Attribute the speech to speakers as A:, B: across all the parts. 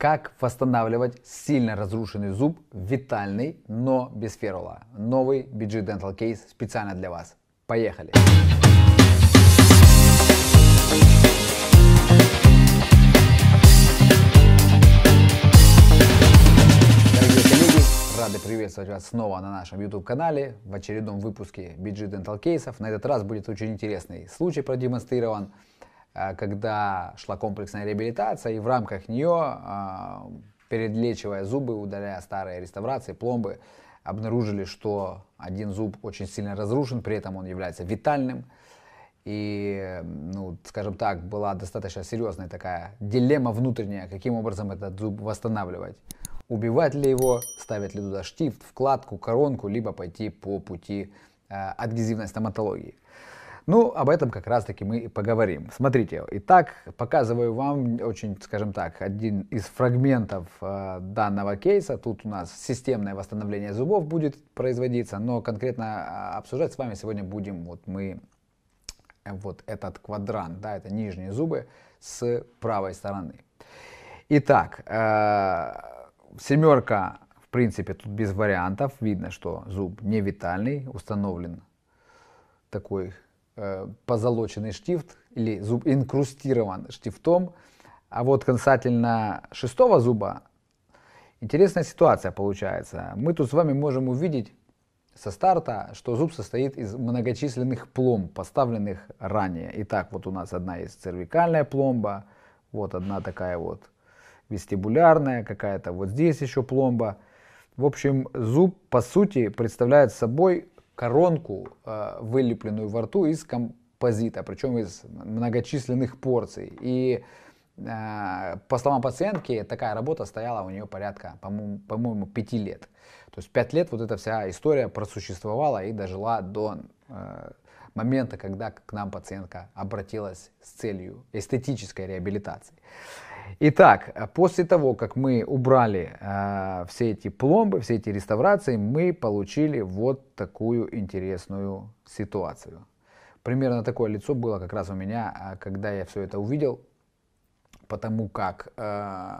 A: Как восстанавливать сильно разрушенный зуб витальный, но без ферула? Новый BG Dental Case специально для вас. Поехали! Дорогие коллеги, рады приветствовать вас снова на нашем YouTube канале в очередном выпуске BG Dental Cases. На этот раз будет очень интересный случай продемонстрирован. Э, когда шла комплексная реабилитация, и в рамках нее, э, передлечивая зубы, удаляя старые реставрации, пломбы, обнаружили, что один зуб очень сильно разрушен, при этом он является витальным. И, ну, скажем так, была достаточно серьезная такая дилемма внутренняя, каким образом этот зуб восстанавливать. Убивать ли его, ставить ли туда штифт, вкладку, коронку, либо пойти по пути э, адгезивной стоматологии. Ну, об этом как раз-таки мы и поговорим. Смотрите, итак, показываю вам очень, скажем так, один из фрагментов э, данного кейса. Тут у нас системное восстановление зубов будет производиться, но конкретно а, обсуждать с вами сегодня будем вот мы э, вот этот квадрант, да, это нижние зубы с правой стороны. Итак, э, семерка, в принципе, тут без вариантов. Видно, что зуб не витальный, установлен такой Э, позолоченный штифт или зуб инкрустирован штифтом. А вот касательно шестого зуба, интересная ситуация получается. Мы тут с вами можем увидеть со старта, что зуб состоит из многочисленных пломб, поставленных ранее. Итак, вот у нас одна есть цервикальная пломба, вот одна такая вот вестибулярная, какая-то вот здесь еще пломба. В общем, зуб по сути представляет собой коронку, э, вылепленную во рту из композита, причем из многочисленных порций. И э, по словам пациентки, такая работа стояла у нее порядка, по-моему, пяти лет. То есть пять лет вот эта вся история просуществовала и дожила до э, момента, когда к нам пациентка обратилась с целью эстетической реабилитации. Итак, после того, как мы убрали э, все эти пломбы, все эти реставрации, мы получили вот такую интересную ситуацию. Примерно такое лицо было как раз у меня, э, когда я все это увидел, потому как, э,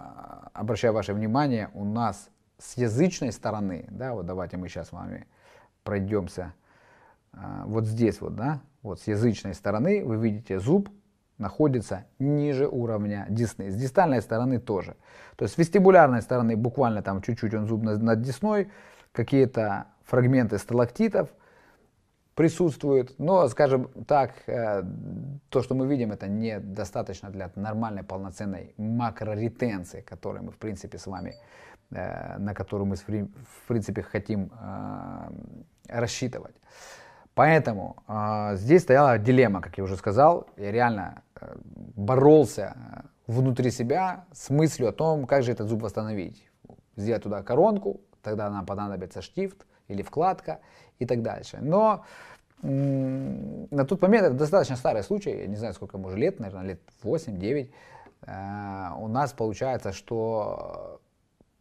A: обращаю ваше внимание, у нас с язычной стороны, да, вот давайте мы сейчас с вами пройдемся э, вот здесь вот, да, вот с язычной стороны вы видите зуб, находится ниже уровня десны. С дистальной стороны тоже. То есть с вестибулярной стороны буквально там чуть-чуть он зуб над десной, какие-то фрагменты сталактитов присутствуют. Но, скажем так, э, то, что мы видим, это недостаточно для нормальной полноценной макроретенции, которую мы, в принципе, с вами э, на которую мы, в принципе, хотим э, рассчитывать. Поэтому э, здесь стояла дилемма, как я уже сказал. Я реально э, боролся э, внутри себя с мыслью о том, как же этот зуб восстановить. Сделать туда коронку, тогда нам понадобится штифт или вкладка и так дальше. Но на тот момент это достаточно старый случай, я не знаю, сколько ему уже лет, наверное, лет 8-9. Э, у нас получается, что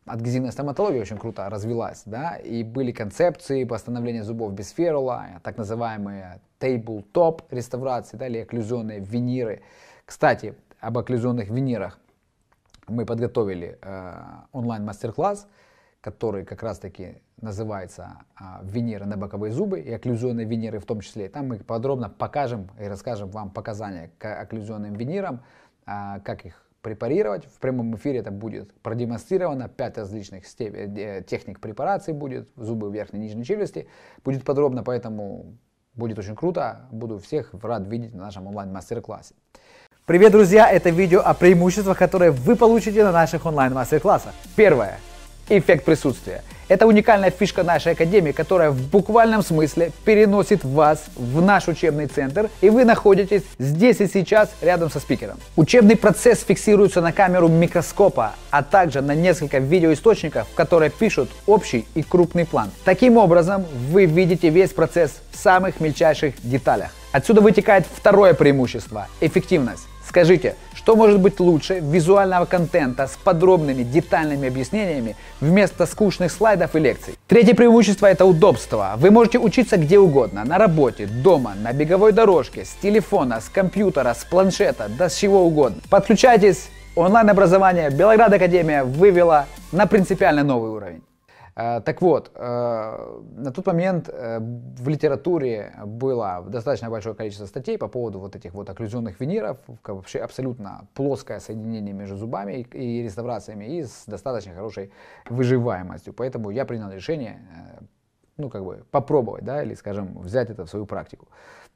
A: адгезивная стоматология очень круто развилась, да, и были концепции постановления зубов без ферула, так называемые тейбл-топ реставрации, да, или окклюзионные виниры. Кстати, об окклюзионных винирах мы подготовили э, онлайн-мастер-класс, который как раз-таки называется а, «Венеры на боковые зубы» и окклюзионные венеры в том числе. там мы подробно покажем и расскажем вам показания к окклюзионным венерам, а, как их препарировать. В прямом эфире это будет продемонстрировано. 5 различных степ... Э, техник препарации будет. Зубы в верхней и нижней челюсти. Будет подробно, поэтому будет очень круто. Буду всех рад видеть на нашем онлайн-мастер-классе. Привет, друзья! Это видео о преимуществах, которые вы получите на наших онлайн-мастер-классах. Первое. Эффект присутствия. Это уникальная фишка нашей академии, которая в буквальном смысле переносит вас в наш учебный центр, и вы находитесь здесь и сейчас рядом со спикером. Учебный процесс фиксируется на камеру микроскопа, а также на несколько видеоисточников, которые пишут общий и крупный план. Таким образом, вы видите весь процесс в самых мельчайших деталях. Отсюда вытекает второе преимущество – эффективность. Скажите, что может быть лучше визуального контента с подробными детальными объяснениями вместо скучных слайдов и лекций? Третье преимущество – это удобство. Вы можете учиться где угодно – на работе, дома, на беговой дорожке, с телефона, с компьютера, с планшета, да с чего угодно. Подключайтесь, онлайн-образование Белоград Академия вывела на принципиально новый уровень. Э, так вот, э, на тот момент э, в литературе было достаточно большое количество статей по поводу вот этих вот окклюзионных виниров, вообще абсолютно плоское соединение между зубами и реставрациями, и с достаточно хорошей выживаемостью. Поэтому я принял решение ну, как бы попробовать, да, или, скажем, взять это в свою практику.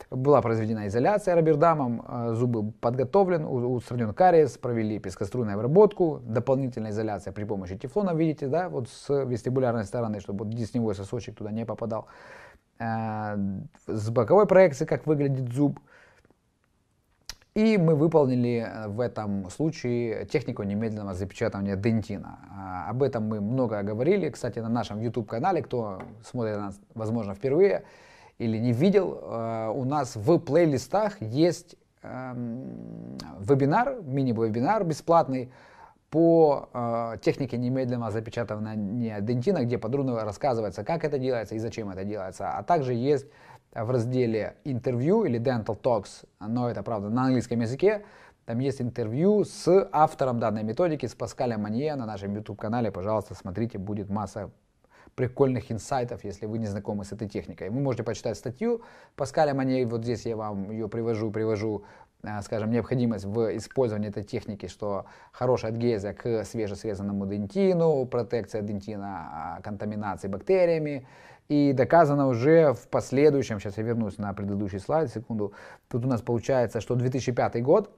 A: Была произведена изоляция рабирдамом, э, зуб был подготовлен, устранен кариес, провели пескоструйную обработку, дополнительная изоляция при помощи тефлона, видите, да, вот с вестибулярной стороны, чтобы вот десневой сосочек туда не попадал. Э, с боковой проекции, как выглядит зуб – и мы выполнили э, в этом случае технику немедленного запечатывания дентина. А, об этом мы много говорили, кстати, на нашем YouTube-канале, кто смотрит нас, возможно, впервые или не видел, э, у нас в плейлистах есть эм, вебинар, мини-вебинар бесплатный по э, технике немедленного запечатывания дентина, где подробно рассказывается, как это делается и зачем это делается. А также есть в разделе интервью или dental talks, но это правда на английском языке. Там есть интервью с автором данной методики, с Паскалем Манье на нашем YouTube-канале. Пожалуйста, смотрите, будет масса прикольных инсайтов, если вы не знакомы с этой техникой. Вы можете почитать статью Паскаля Манье, вот здесь я вам ее привожу, привожу, э, скажем, необходимость в использовании этой техники, что хорошая адгезия к свежесрезанному дентину, протекция дентина а, контаминации бактериями, и доказано уже в последующем, сейчас я вернусь на предыдущий слайд, секунду, тут у нас получается, что 2005 год,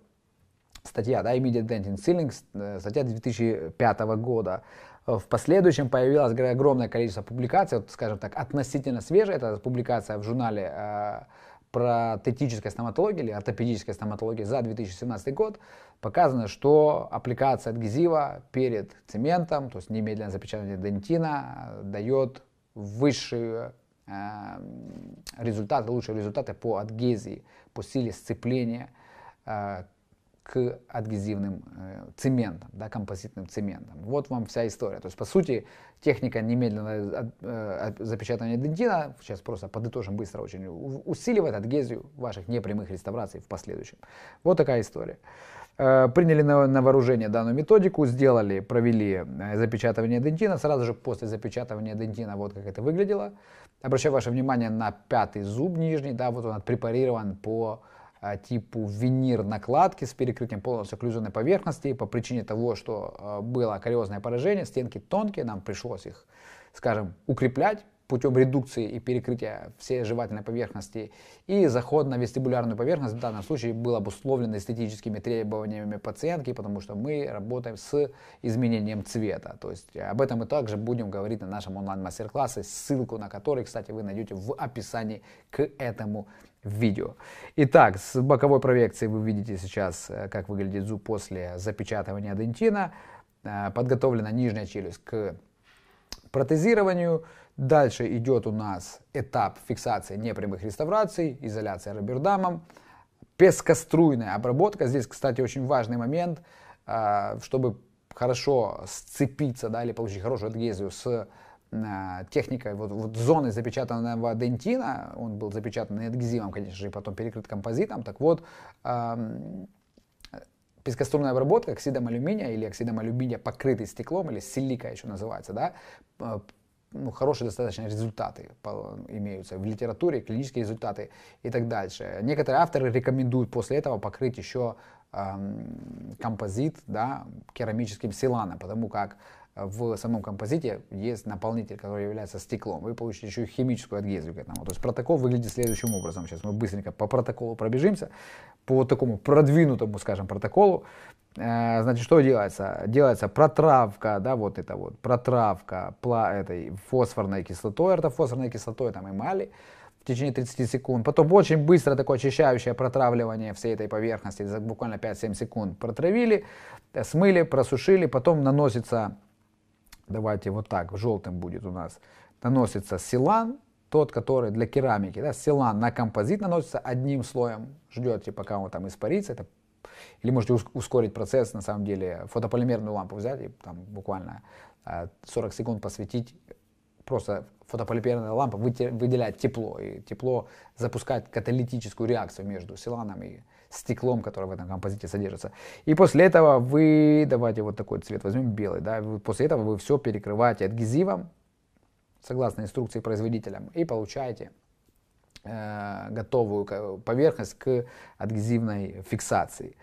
A: статья, да, Immediate Denting Ceiling, э, статья 2005 года. В последующем появилось огромное количество публикаций, вот, скажем так, относительно свежая, это публикация в журнале э, протетической стоматологии или ортопедической стоматологии за 2017 год показано, что аппликация адгезива перед цементом, то есть немедленное запечатывание дентина, э, дает высшие эм, результаты, лучшие результаты по адгезии, по силе сцепления э, к адгезивным э, цементам, да, композитным цементам. Вот вам вся история. То есть, по сути, техника немедленного э, запечатывания дентина, сейчас просто подытожим быстро очень, усиливает адгезию ваших непрямых реставраций в последующем. Вот такая история. Э, приняли на, на вооружение данную методику, сделали, провели э, запечатывание дентина. Сразу же после запечатывания дентина, вот как это выглядело. Обращаю ваше внимание на пятый зуб нижний, да, вот он отпрепарирован по э, типу винир накладки с перекрытием полностью окклюзионной поверхности по причине того, что было кариозное поражение, стенки тонкие, нам пришлось их, скажем, укреплять путем редукции и перекрытия всей жевательной поверхности. И заход на вестибулярную поверхность в данном случае был обусловлен эстетическими требованиями пациентки, потому что мы работаем с изменением цвета. То есть э, об этом мы также будем говорить на нашем онлайн-мастер-классе, ссылку на который, кстати, вы найдете в описании к этому видео. Итак, с боковой проекции вы видите сейчас, э, как выглядит зуб после запечатывания дентина. Э, подготовлена нижняя челюсть к протезированию. Дальше идет у нас этап фиксации непрямых реставраций, изоляция рабердамом, пескоструйная обработка. Здесь, кстати, очень важный момент, э, чтобы хорошо сцепиться, да, или получить хорошую адгезию с э, техникой вот, вот зоны запечатанного дентина, он был запечатан адгезивом, конечно же, и потом перекрыт композитом, так вот, эм, пескоструйная обработка оксидом алюминия или оксидом алюминия, покрытый стеклом, или силика еще называется, да, ну, хорошие достаточно результаты имеются в литературе, клинические результаты и так дальше. Некоторые авторы рекомендуют после этого покрыть еще композит да, керамическим силаном, потому как в самом композите есть наполнитель, который является стеклом. Вы получите еще и химическую адгезию к этому. То есть протокол выглядит следующим образом. Сейчас мы быстренько по протоколу пробежимся. По вот такому продвинутому, скажем, протоколу. Э, значит, что делается? Делается протравка, да, вот это вот, протравка пла этой фосфорной кислотой, ортофосфорной кислотой, там, эмали в течение 30 секунд. Потом очень быстро такое очищающее протравливание всей этой поверхности, за буквально 5-7 секунд протравили, смыли, просушили, потом наносится давайте вот так, желтым будет у нас, наносится силан, тот, который для керамики, да, силан на композит наносится одним слоем, ждете, пока он там испарится, это или можете ускорить процесс, на самом деле, фотополимерную лампу взять и там буквально 40 э, секунд посвятить, просто фотополимерная лампа выделяет тепло, и тепло запускает каталитическую реакцию между силаном и стеклом, которое в этом композите содержится. И после этого вы, давайте вот такой цвет возьмем, белый, да, после этого вы все перекрываете адгезивом, согласно инструкции производителя, и получаете э, готовую поверхность к адгезивной фиксации.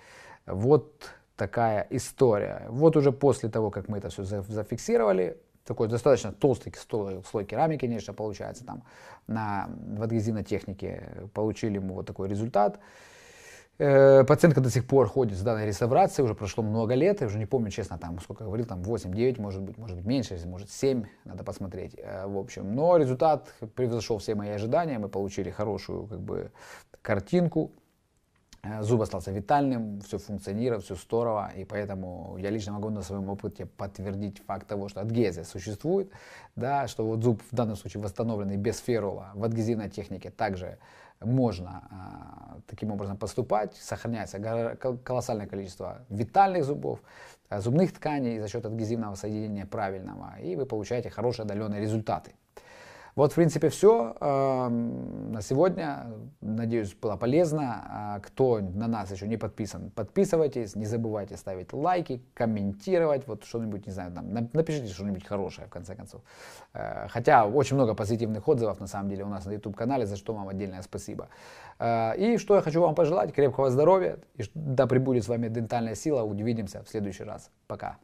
A: Вот такая история. Вот уже после того, как мы это все зафиксировали, такой достаточно толстый слой, слой керамики, конечно, получается там на, в адгезивной технике получили мы вот такой результат. Э, пациентка до сих пор ходит с данной реставрацией, уже прошло много лет, я уже не помню, честно, там сколько говорил, там 8-9, может быть, может быть меньше, может 7, надо посмотреть, э, в общем. Но результат превзошел все мои ожидания, мы получили хорошую как бы картинку, Э, зуб остался витальным, все функционировало, все здорово, и поэтому я лично могу на своем опыте подтвердить факт того, что адгезия существует, да, что вот зуб в данном случае восстановленный без ферула в адгезивной технике также можно а, таким образом поступать, сохраняется колоссальное количество витальных зубов, а, зубных тканей за счет адгезивного соединения правильного, и вы получаете хорошие отдаленные результаты. Вот, в принципе, все эм, на сегодня. Надеюсь, было полезно. А, кто на нас еще не подписан, подписывайтесь. Не забывайте ставить лайки, комментировать. Вот что-нибудь, не знаю, там, напишите что-нибудь хорошее, в конце концов. Э, хотя очень много позитивных отзывов, на самом деле, у нас на YouTube-канале, за что вам отдельное спасибо. Э, и что я хочу вам пожелать? Крепкого здоровья. И да пребудет с вами дентальная сила. Увидимся в следующий раз. Пока.